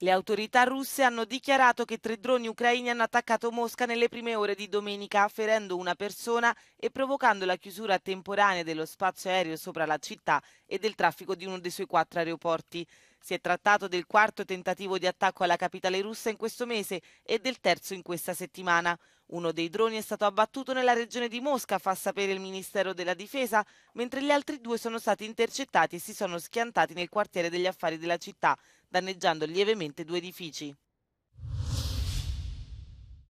Le autorità russe hanno dichiarato che tre droni ucraini hanno attaccato Mosca nelle prime ore di domenica, ferendo una persona e provocando la chiusura temporanea dello spazio aereo sopra la città e del traffico di uno dei suoi quattro aeroporti. Si è trattato del quarto tentativo di attacco alla capitale russa in questo mese e del terzo in questa settimana. Uno dei droni è stato abbattuto nella regione di Mosca, fa sapere il Ministero della Difesa, mentre gli altri due sono stati intercettati e si sono schiantati nel quartiere degli affari della città, danneggiando lievemente due edifici.